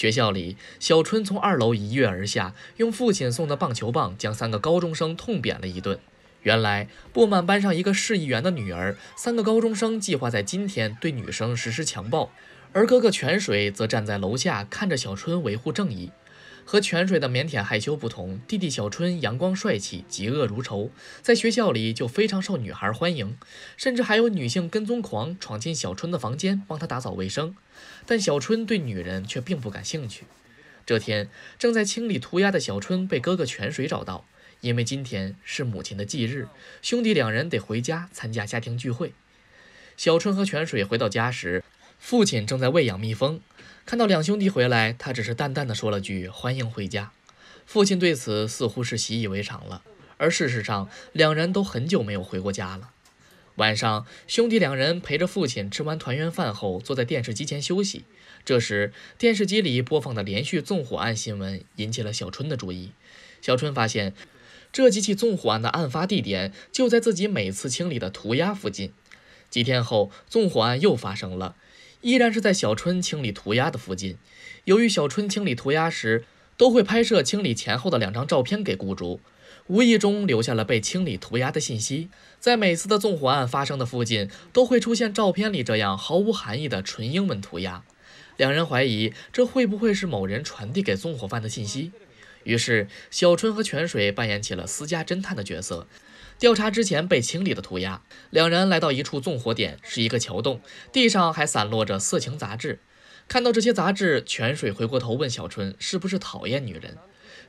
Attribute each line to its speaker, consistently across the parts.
Speaker 1: 学校里，小春从二楼一跃而下，用父亲送的棒球棒将三个高中生痛扁了一顿。原来，布满班上一个市议员的女儿，三个高中生计划在今天对女生实施强暴，而哥哥泉水则站在楼下看着小春维护正义。和泉水的腼腆害羞不同，弟弟小春阳光帅气，嫉恶如仇，在学校里就非常受女孩欢迎，甚至还有女性跟踪狂闯进小春的房间帮他打扫卫生。但小春对女人却并不感兴趣。这天，正在清理涂鸦的小春被哥哥泉水找到，因为今天是母亲的忌日，兄弟两人得回家参加家庭聚会。小春和泉水回到家时。父亲正在喂养蜜蜂，看到两兄弟回来，他只是淡淡的说了句“欢迎回家”。父亲对此似乎是习以为常了，而事实上，两人都很久没有回过家了。晚上，兄弟两人陪着父亲吃完团圆饭后，坐在电视机前休息。这时，电视机里播放的连续纵火案新闻引起了小春的注意。小春发现，这几起纵火案的案发地点就在自己每次清理的涂鸦附近。几天后，纵火案又发生了。依然是在小春清理涂鸦的附近。由于小春清理涂鸦时都会拍摄清理前后的两张照片给雇主，无意中留下了被清理涂鸦的信息。在每次的纵火案发生的附近，都会出现照片里这样毫无含义的纯英文涂鸦。两人怀疑这会不会是某人传递给纵火犯的信息，于是小春和泉水扮演起了私家侦探的角色。调查之前被清理的涂鸦，两人来到一处纵火点，是一个桥洞，地上还散落着色情杂志。看到这些杂志，泉水回过头问小春：“是不是讨厌女人？”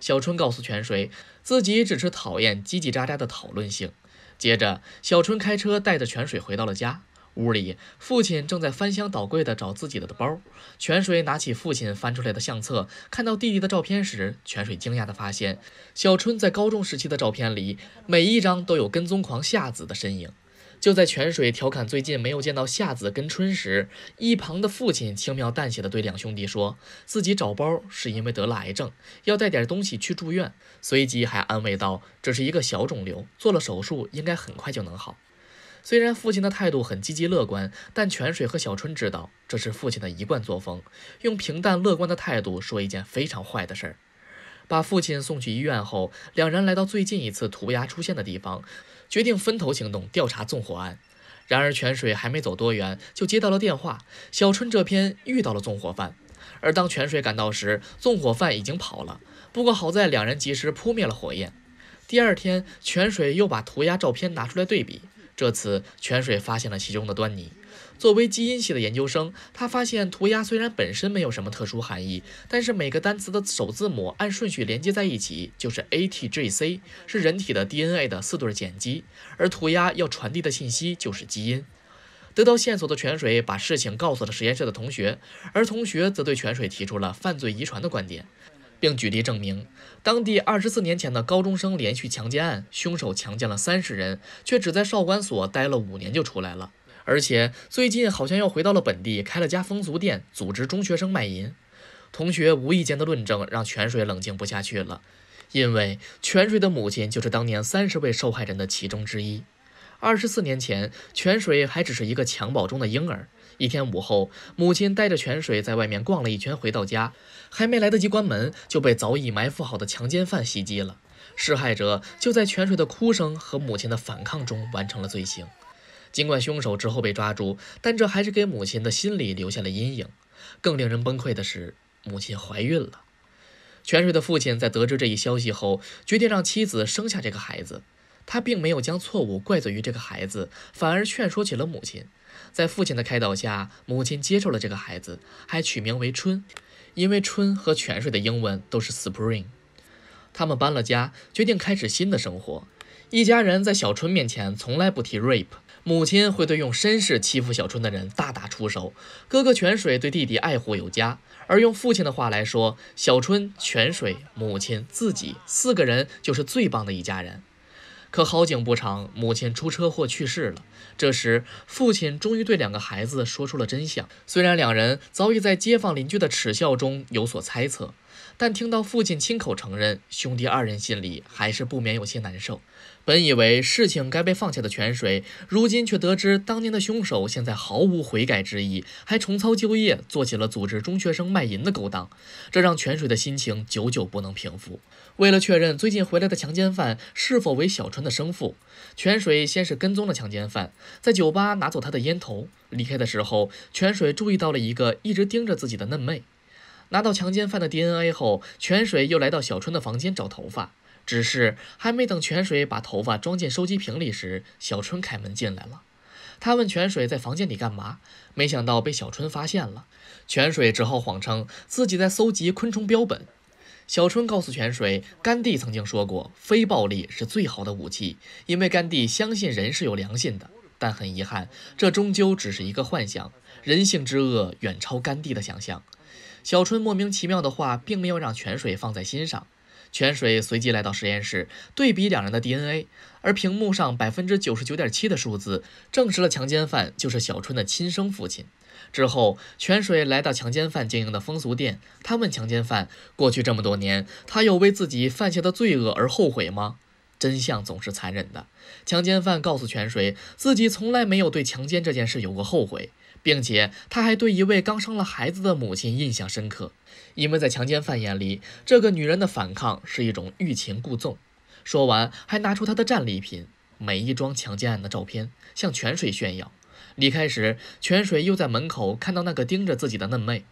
Speaker 1: 小春告诉泉水，自己只是讨厌叽叽喳喳的讨论性。接着，小春开车带着泉水回到了家。屋里，父亲正在翻箱倒柜的找自己的包。泉水拿起父亲翻出来的相册，看到弟弟的照片时，泉水惊讶的发现，小春在高中时期的照片里，每一张都有跟踪狂夏子的身影。就在泉水调侃最近没有见到夏子跟春时，一旁的父亲轻描淡写的对两兄弟说，自己找包是因为得了癌症，要带点东西去住院。随即还安慰道，这是一个小肿瘤，做了手术应该很快就能好。虽然父亲的态度很积极乐观，但泉水和小春知道这是父亲的一贯作风，用平淡乐观的态度说一件非常坏的事儿。把父亲送去医院后，两人来到最近一次涂鸦出现的地方，决定分头行动调查纵火案。然而泉水还没走多远，就接到了电话，小春这边遇到了纵火犯。而当泉水赶到时，纵火犯已经跑了。不过好在两人及时扑灭了火焰。第二天，泉水又把涂鸦照片拿出来对比。这次泉水发现了其中的端倪。作为基因系的研究生，他发现涂鸦虽然本身没有什么特殊含义，但是每个单词的首字母按顺序连接在一起就是 A T G C，是人体的 D N A 的四对碱基，而涂鸦要传递的信息就是基因。得到线索的泉水把事情告诉了实验室的同学，而同学则对泉水提出了犯罪遗传的观点。并举例证明，当地二十四年前的高中生连续强奸案，凶手强奸了三十人，却只在少管所待了五年就出来了。而且最近好像又回到了本地，开了家风俗店，组织中学生卖淫。同学无意间的论证让泉水冷静不下去了，因为泉水的母亲就是当年三十位受害人的其中之一。二十四年前，泉水还只是一个襁褓中的婴儿。一天午后，母亲带着泉水在外面逛了一圈，回到家，还没来得及关门，就被早已埋伏好的强奸犯袭击了。施害者就在泉水的哭声和母亲的反抗中完成了罪行。尽管凶手之后被抓住，但这还是给母亲的心理留下了阴影。更令人崩溃的是，母亲怀孕了。泉水的父亲在得知这一消息后，决定让妻子生下这个孩子。他并没有将错误怪罪于这个孩子，反而劝说起了母亲。在父亲的开导下，母亲接受了这个孩子，还取名为春，因为春和泉水的英文都是 spring。他们搬了家，决定开始新的生活。一家人在小春面前从来不提 rape。母亲会对用绅士欺负小春的人大打出手。哥哥泉水对弟弟爱护有加。而用父亲的话来说，小春、泉水、母亲自己四个人就是最棒的一家人。可好景不长，母亲出车祸去世了。这时，父亲终于对两个孩子说出了真相。虽然两人早已在街坊邻居的耻笑中有所猜测。但听到父亲亲口承认，兄弟二人心里还是不免有些难受。本以为事情该被放下的泉水，如今却得知当年的凶手现在毫无悔改之意，还重操旧业做起了组织中学生卖淫的勾当，这让泉水的心情久久不能平复。为了确认最近回来的强奸犯是否为小春的生父，泉水先是跟踪了强奸犯，在酒吧拿走他的烟头，离开的时候，泉水注意到了一个一直盯着自己的嫩妹。拿到强奸犯的 DNA 后，泉水又来到小春的房间找头发。只是还没等泉水把头发装进收集瓶里时，小春开门进来了。他问泉水在房间里干嘛，没想到被小春发现了。泉水只好谎称自己在搜集昆虫标本。小春告诉泉水，甘地曾经说过，非暴力是最好的武器，因为甘地相信人是有良心的。但很遗憾，这终究只是一个幻想。人性之恶远超甘地的想象。小春莫名其妙的话并没有让泉水放在心上，泉水随即来到实验室对比两人的 DNA，而屏幕上百分之九十九点七的数字证实了强奸犯就是小春的亲生父亲。之后，泉水来到强奸犯经营的风俗店，他问强奸犯：过去这么多年，他有为自己犯下的罪恶而后悔吗？真相总是残忍的，强奸犯告诉泉水，自己从来没有对强奸这件事有过后悔。并且他还对一位刚生了孩子的母亲印象深刻，因为在强奸犯眼里，这个女人的反抗是一种欲擒故纵。说完，还拿出他的战利品——每一桩强奸案的照片，向泉水炫耀。离开时，泉水又在门口看到那个盯着自己的嫩妹。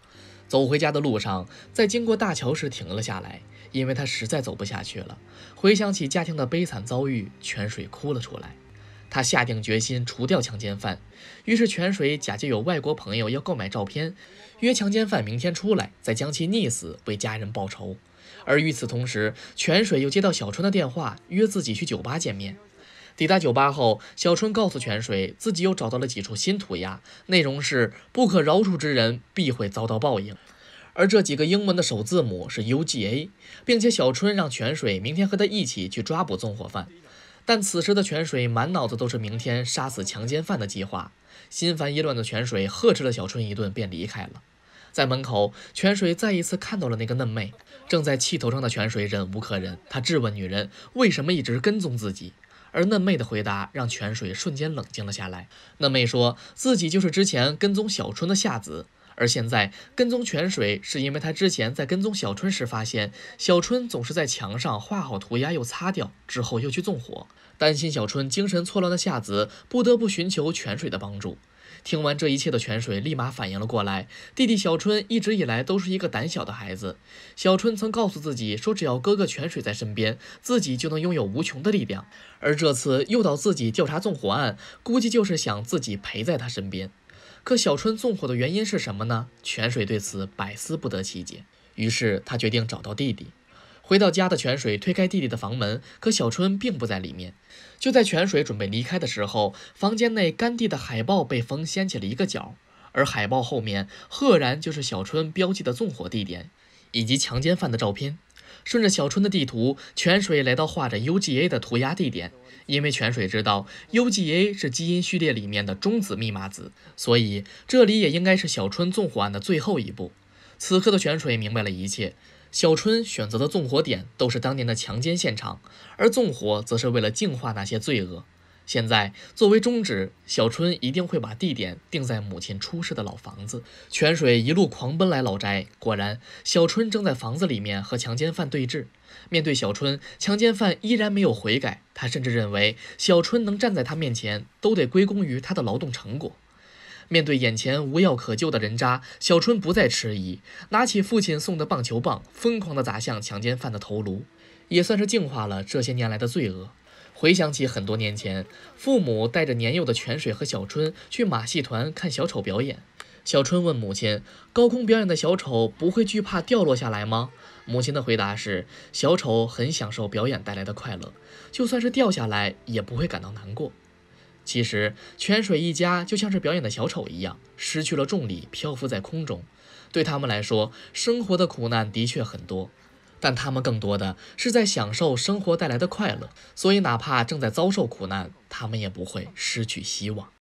Speaker 1: 走回家的路上，在经过大桥时停了下来，因为他实在走不下去了。回想起家庭的悲惨遭遇，泉水哭了出来。他下定决心除掉强奸犯，于是泉水假借有外国朋友要购买照片，约强奸犯明天出来，再将其溺死，为家人报仇。而与此同时，泉水又接到小春的电话，约自己去酒吧见面。抵达酒吧后，小春告诉泉水，自己又找到了几处新涂鸦，内容是“不可饶恕之人必会遭到报应”，而这几个英文的首字母是 U G A，并且小春让泉水明天和他一起去抓捕纵火犯。但此时的泉水满脑子都是明天杀死强奸犯的计划，心烦意乱的泉水呵斥了小春一顿，便离开了。在门口，泉水再一次看到了那个嫩妹，正在气头上的泉水忍无可忍，他质问女人为什么一直跟踪自己，而嫩妹的回答让泉水瞬间冷静了下来。嫩妹说自己就是之前跟踪小春的夏子。而现在跟踪泉水，是因为他之前在跟踪小春时发现，小春总是在墙上画好涂鸦又擦掉，之后又去纵火，担心小春精神错乱的夏子不得不寻求泉水的帮助。听完这一切的泉水立马反应了过来，弟弟小春一直以来都是一个胆小的孩子，小春曾告诉自己说，只要哥哥泉水在身边，自己就能拥有无穷的力量，而这次诱导自己调查纵火案，估计就是想自己陪在他身边。可小春纵火的原因是什么呢？泉水对此百思不得其解，于是他决定找到弟弟。回到家的泉水推开弟弟的房门，可小春并不在里面。就在泉水准备离开的时候，房间内甘地的海报被风掀起了一个角，而海报后面赫然就是小春标记的纵火地点，以及强奸犯的照片。顺着小春的地图，泉水来到画着 U G A 的涂鸦地点。因为泉水知道 U G A 是基因序列里面的中子密码子，所以这里也应该是小春纵火案的最后一步。此刻的泉水明白了一切：小春选择的纵火点都是当年的强奸现场，而纵火则是为了净化那些罪恶。现在作为终止，小春一定会把地点定在母亲出事的老房子。泉水一路狂奔来老宅，果然，小春正在房子里面和强奸犯对峙。面对小春，强奸犯依然没有悔改，他甚至认为小春能站在他面前，都得归功于他的劳动成果。面对眼前无药可救的人渣，小春不再迟疑，拿起父亲送的棒球棒，疯狂地砸向强奸犯的头颅，也算是净化了这些年来的罪恶。回想起很多年前，父母带着年幼的泉水和小春去马戏团看小丑表演。小春问母亲：“高空表演的小丑不会惧怕掉落下来吗？”母亲的回答是：“小丑很享受表演带来的快乐，就算是掉下来也不会感到难过。”其实，泉水一家就像是表演的小丑一样，失去了重力，漂浮在空中。对他们来说，生活的苦难的确很多。但他们更多的是在享受生活带来的快乐，所以哪怕正在遭受苦难，他们也不会失去希望。